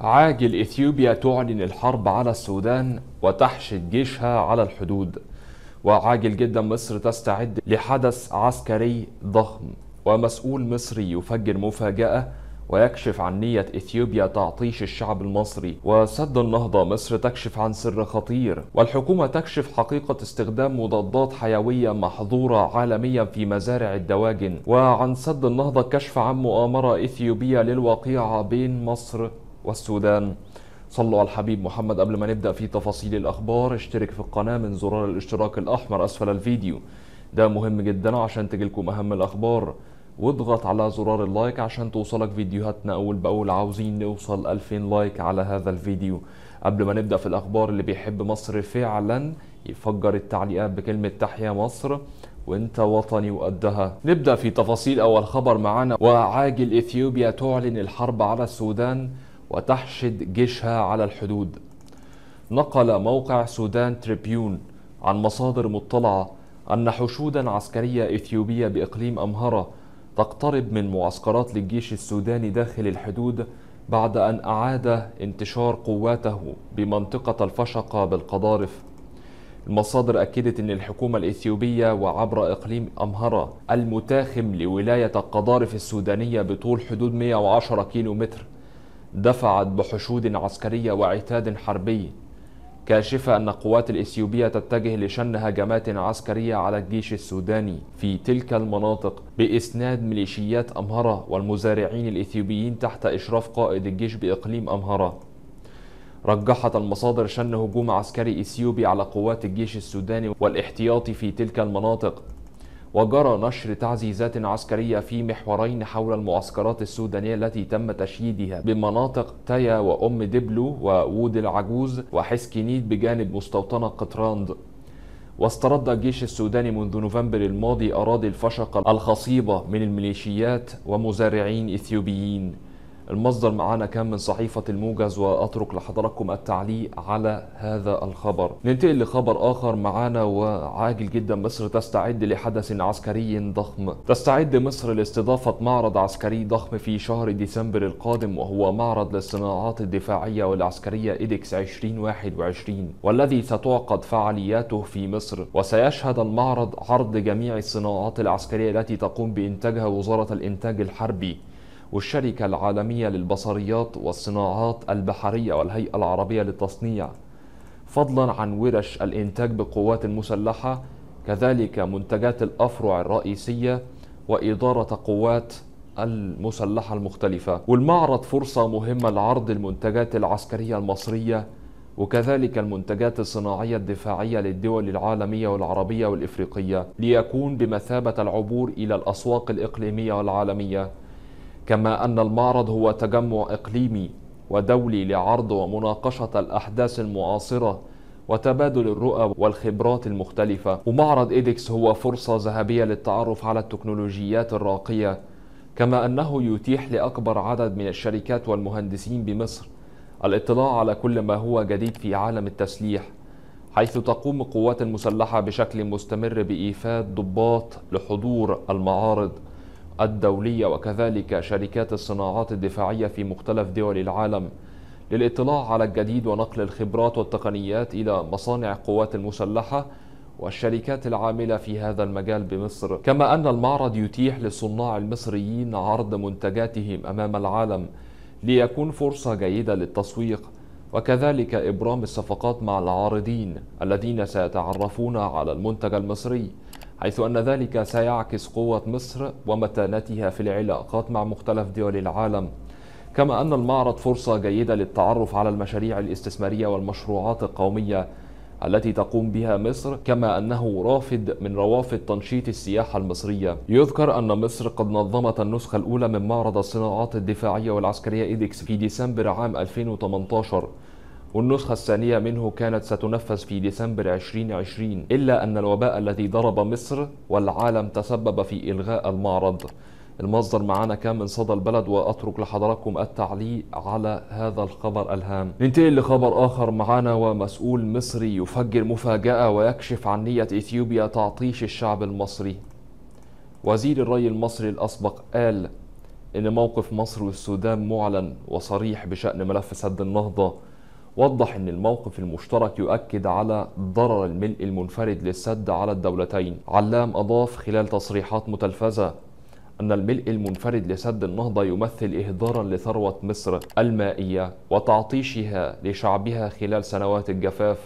عاجل إثيوبيا تعلن الحرب على السودان وتحشد جيشها على الحدود وعاجل جدا مصر تستعد لحدث عسكري ضخم ومسؤول مصري يفجر مفاجأة ويكشف عن نية إثيوبيا تعطيش الشعب المصري وسد النهضة مصر تكشف عن سر خطير والحكومة تكشف حقيقة استخدام مضادات حيوية محظورة عالميا في مزارع الدواجن وعن سد النهضة كشف عن مؤامرة إثيوبية للوقيعة بين مصر والسودان صلوا على الحبيب محمد قبل ما نبدأ في تفاصيل الأخبار اشترك في القناة من زرار الاشتراك الأحمر أسفل الفيديو ده مهم جدا عشان تجيلكم أهم الأخبار واضغط على زرار اللايك عشان توصلك فيديوهاتنا أول بأول عاوزين نوصل 2000 لايك على هذا الفيديو قبل ما نبدأ في الأخبار اللي بيحب مصر فعلا يفجر التعليقات بكلمة تحيا مصر وانت وطني وقدها نبدأ في تفاصيل أول خبر معانا وعاجل إثيوبيا تعلن الحرب على السودان وتحشد جيشها على الحدود نقل موقع سودان تريبيون عن مصادر مطلعة أن حشودا عسكرية إثيوبية بإقليم أمهرة تقترب من معسكرات للجيش السوداني داخل الحدود بعد أن أعاد انتشار قواته بمنطقة الفشقة بالقضارف المصادر أكدت أن الحكومة الإثيوبية وعبر إقليم أمهرة المتاخم لولاية القضارف السودانية بطول حدود 110 كيلومتر متر دفعت بحشود عسكرية وعتاد حربي كاشفة أن قوات الإثيوبية تتجه لشن هجمات عسكرية على الجيش السوداني في تلك المناطق بإسناد ميليشيات أمهرة والمزارعين الإثيوبيين تحت إشراف قائد الجيش بإقليم أمهرة رجحت المصادر شن هجوم عسكري إثيوبي على قوات الجيش السوداني والاحتياطي في تلك المناطق وجرى نشر تعزيزات عسكرية في محورين حول المعسكرات السودانية التي تم تشييدها بمناطق تايا وأم دبلو وود العجوز وحسكينيد بجانب مستوطنة قطراند واسترد الجيش السوداني منذ نوفمبر الماضي أراضي الفشقة الخصيبة من الميليشيات ومزارعين إثيوبيين المصدر معانا كان من صحيفة الموجز وأترك لحضراتكم التعليق على هذا الخبر ننتقل لخبر آخر معانا وعاجل جدا مصر تستعد لحدث عسكري ضخم تستعد مصر لاستضافة معرض عسكري ضخم في شهر ديسمبر القادم وهو معرض للصناعات الدفاعية والعسكرية إيدكس 2021 والذي ستعقد فعالياته في مصر وسيشهد المعرض عرض جميع الصناعات العسكرية التي تقوم بإنتاجها وزارة الإنتاج الحربي والشركة العالمية للبصريات والصناعات البحرية والهيئة العربية للتصنيع فضلا عن ورش الإنتاج بالقوات المسلحة كذلك منتجات الأفرع الرئيسية وإدارة قوات المسلحة المختلفة والمعرض فرصة مهمة لعرض المنتجات العسكرية المصرية وكذلك المنتجات الصناعية الدفاعية للدول العالمية والعربية والإفريقية ليكون بمثابة العبور إلى الأسواق الإقليمية والعالمية كما أن المعرض هو تجمع إقليمي ودولي لعرض ومناقشة الأحداث المعاصرة وتبادل الرؤى والخبرات المختلفة ومعرض إيدكس هو فرصة ذهبية للتعرف على التكنولوجيات الراقية كما أنه يتيح لأكبر عدد من الشركات والمهندسين بمصر الاطلاع على كل ما هو جديد في عالم التسليح حيث تقوم القوات المسلحة بشكل مستمر بإيفاد ضباط لحضور المعارض الدولية وكذلك شركات الصناعات الدفاعية في مختلف دول العالم للاطلاع على الجديد ونقل الخبرات والتقنيات إلى مصانع القوات المسلحة والشركات العاملة في هذا المجال بمصر كما أن المعرض يتيح للصناع المصريين عرض منتجاتهم أمام العالم ليكون فرصة جيدة للتسويق وكذلك إبرام الصفقات مع العارضين الذين سيتعرفون على المنتج المصري حيث أن ذلك سيعكس قوة مصر ومتانتها في العلاقات مع مختلف دول العالم كما أن المعرض فرصة جيدة للتعرف على المشاريع الاستثمارية والمشروعات القومية التي تقوم بها مصر كما أنه رافد من روافد تنشيط السياحة المصرية يذكر أن مصر قد نظمت النسخة الأولى من معرض الصناعات الدفاعية والعسكرية إيدكس في ديسمبر عام 2018 والنسخة الثانية منه كانت ستنفذ في ديسمبر 2020 إلا أن الوباء الذي ضرب مصر والعالم تسبب في إلغاء المعرض المصدر معانا كان من صدى البلد واترك لحضراتكم التعليق على هذا الخبر الهام ننتقل لخبر اخر معانا ومسؤول مصري يفجر مفاجاه ويكشف عن نيه اثيوبيا تعطيش الشعب المصري وزير الري المصري الاسبق قال ان موقف مصر والسودان معلن وصريح بشان ملف سد النهضه وضح أن الموقف المشترك يؤكد على ضرر الملء المنفرد للسد على الدولتين علام أضاف خلال تصريحات متلفزة أن الملء المنفرد لسد النهضة يمثل إهدارا لثروة مصر المائية وتعطيشها لشعبها خلال سنوات الجفاف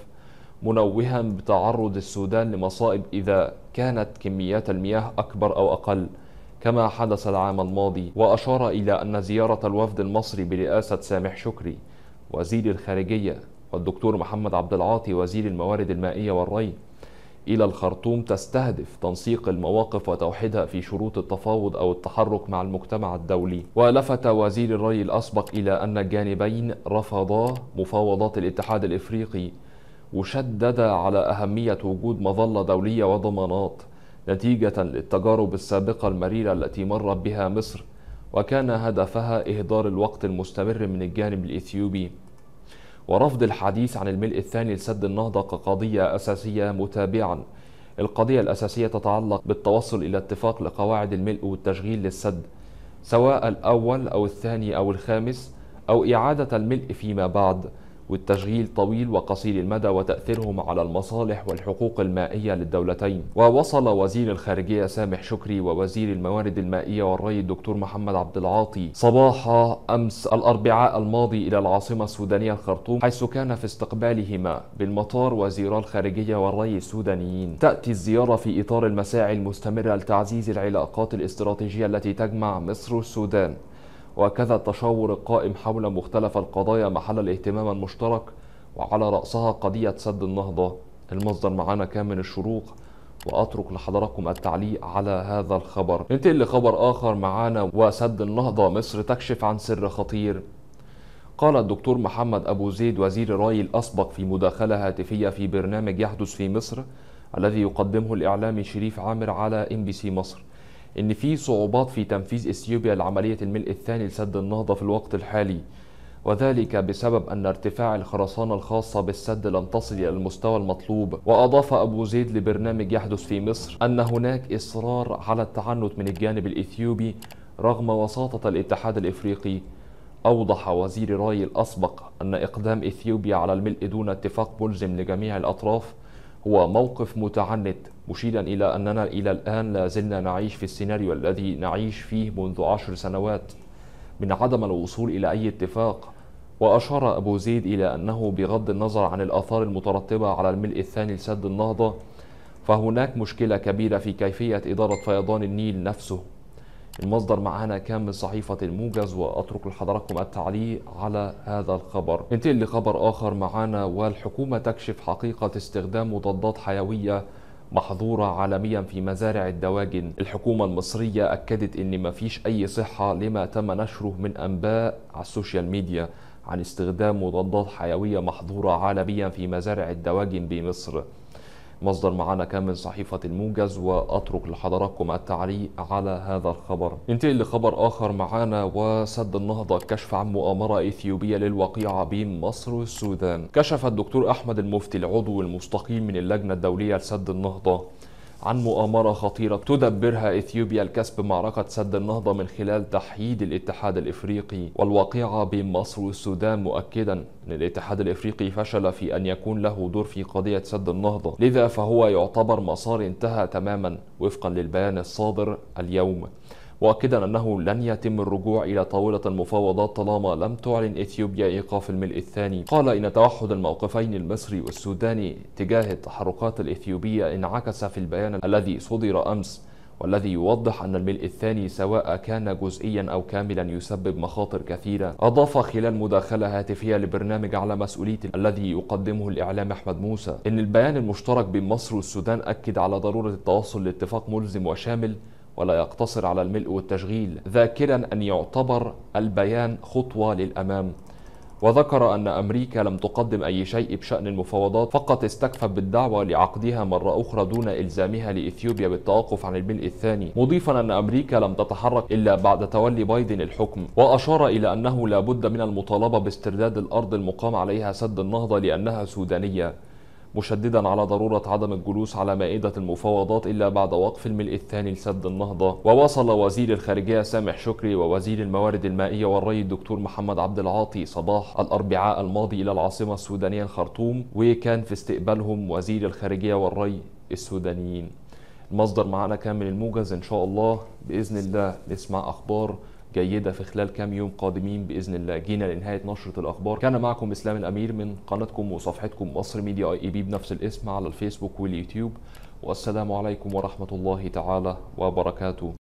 منوها بتعرض السودان لمصائب إذا كانت كميات المياه أكبر أو أقل كما حدث العام الماضي وأشار إلى أن زيارة الوفد المصري برئاسة سامح شكري وزير الخارجية والدكتور محمد عبد العاطي وزير الموارد المائية والري إلى الخرطوم تستهدف تنسيق المواقف وتوحيدها في شروط التفاوض أو التحرك مع المجتمع الدولي ولفت وزير الري الأسبق إلى أن الجانبين رفضا مفاوضات الاتحاد الإفريقي وشدد على أهمية وجود مظلة دولية وضمانات نتيجة للتجارب السابقة المريرة التي مرت بها مصر وكان هدفها إهدار الوقت المستمر من الجانب الإثيوبي ورفض الحديث عن الملء الثاني لسد النهضة كقضية أساسية متابعا القضية الأساسية تتعلق بالتوصل إلى اتفاق لقواعد الملء والتشغيل للسد سواء الأول أو الثاني أو الخامس أو إعادة الملء فيما بعد والتشغيل طويل وقصير المدى وتأثيرهم على المصالح والحقوق المائية للدولتين ووصل وزير الخارجية سامح شكري ووزير الموارد المائية والري الدكتور محمد عبد العاطي صباح أمس الأربعاء الماضي إلى العاصمة السودانية الخرطوم حيث كان في استقبالهما بالمطار وزيرا الخارجية والري السودانيين تأتي الزيارة في إطار المساعي المستمرة لتعزيز العلاقات الاستراتيجية التي تجمع مصر والسودان وكذا التشاور القائم حول مختلف القضايا محل الاهتمام المشترك وعلى رأسها قضية سد النهضة المصدر معانا كامل الشروق واترك لحضراتكم التعليق على هذا الخبر ننتقل لخبر اخر معانا وسد النهضه مصر تكشف عن سر خطير قال الدكتور محمد ابو زيد وزير الراي الاسبق في مداخله هاتفيه في برنامج يحدث في مصر الذي يقدمه الاعلامي شريف عامر على ام بي سي مصر ان في صعوبات في تنفيذ اثيوبيا لعمليه الملء الثاني لسد النهضه في الوقت الحالي وذلك بسبب أن ارتفاع الخرسانة الخاصة بالسد لم تصل إلى المستوى المطلوب وأضاف أبو زيد لبرنامج يحدث في مصر أن هناك إصرار على التعنت من الجانب الإثيوبي رغم وساطة الاتحاد الإفريقي أوضح وزير راي الأسبق أن إقدام إثيوبيا على الملء دون اتفاق ملزم لجميع الأطراف هو موقف متعنت مشيرا إلى أننا إلى الآن لا زلنا نعيش في السيناريو الذي نعيش فيه منذ عشر سنوات من عدم الوصول إلى أي اتفاق وأشار أبو زيد إلى أنه بغض النظر عن الآثار المترتبة على الملء الثاني لسد النهضة فهناك مشكلة كبيرة في كيفية إدارة فيضان النيل نفسه المصدر معانا كان من صحيفة الموجز وأترك لحضراتكم التعليق على هذا الخبر ننتقل لخبر آخر معانا والحكومة تكشف حقيقة استخدام مضادات حيوية محظورة عالميا في مزارع الدواجن الحكومة المصرية أكدت أن ما فيش أي صحة لما تم نشره من أنباء على السوشيال ميديا عن استخدام مضادات حيوية محظورة عالميا في مزارع الدواجن بمصر مصدر معانا كان من صحيفة الموجز وأترك لحضراتكم التعليق على هذا الخبر ننتقل لخبر آخر معانا وسد النهضة كشف عن مؤامرة إثيوبية للوقيعة بين مصر والسودان كشف الدكتور أحمد المفتي العضو المستقيم من اللجنة الدولية لسد النهضة عن مؤامرة خطيرة تدبرها إثيوبيا لكسب معركة سد النهضة من خلال تحييد الاتحاد الإفريقي والواقعة مصر والسودان مؤكدا أن الاتحاد الإفريقي فشل في أن يكون له دور في قضية سد النهضة لذا فهو يعتبر مسار انتهى تماما وفقا للبيان الصادر اليوم مؤكدا أنه لن يتم الرجوع إلى طاولة المفاوضات طالما لم تعلن إثيوبيا إيقاف الملء الثاني قال إن توحد الموقفين المصري والسوداني تجاه التحركات الإثيوبية انعكس في البيان الذي صدر أمس والذي يوضح أن الملء الثاني سواء كان جزئيا أو كاملا يسبب مخاطر كثيرة أضاف خلال مداخلة هاتفية لبرنامج على مسؤولية الذي يقدمه الإعلام أحمد موسى إن البيان المشترك بين مصر والسودان أكد على ضرورة التوصل لاتفاق ملزم وشامل ولا يقتصر على الملء والتشغيل ذاكرا أن يعتبر البيان خطوة للأمام وذكر أن أمريكا لم تقدم أي شيء بشأن المفاوضات فقط استكفت بالدعوة لعقدها مرة أخرى دون إلزامها لإثيوبيا بالتوقف عن الملء الثاني مضيفا أن أمريكا لم تتحرك إلا بعد تولي بايدن الحكم وأشار إلى أنه لا بد من المطالبة باسترداد الأرض المقام عليها سد النهضة لأنها سودانية مشددا على ضرورة عدم الجلوس على مائدة المفاوضات إلا بعد وقف الملء الثاني لسد النهضة ووصل وزير الخارجية سامح شكري ووزير الموارد المائية والري الدكتور محمد عبد العاطي صباح الأربعاء الماضي إلى العاصمة السودانية الخرطوم وكان في استقبالهم وزير الخارجية والري السودانيين المصدر معانا كامل الموجز إن شاء الله بإذن الله نسمع أخبار جيدة في خلال كام يوم قادمين بإذن الله جينا لنهاية نشرة الأخبار كان معكم إسلام الأمير من قناتكم وصفحتكم مصر ميديا اي بي بنفس الاسم على الفيسبوك واليوتيوب والسلام عليكم ورحمة الله تعالى وبركاته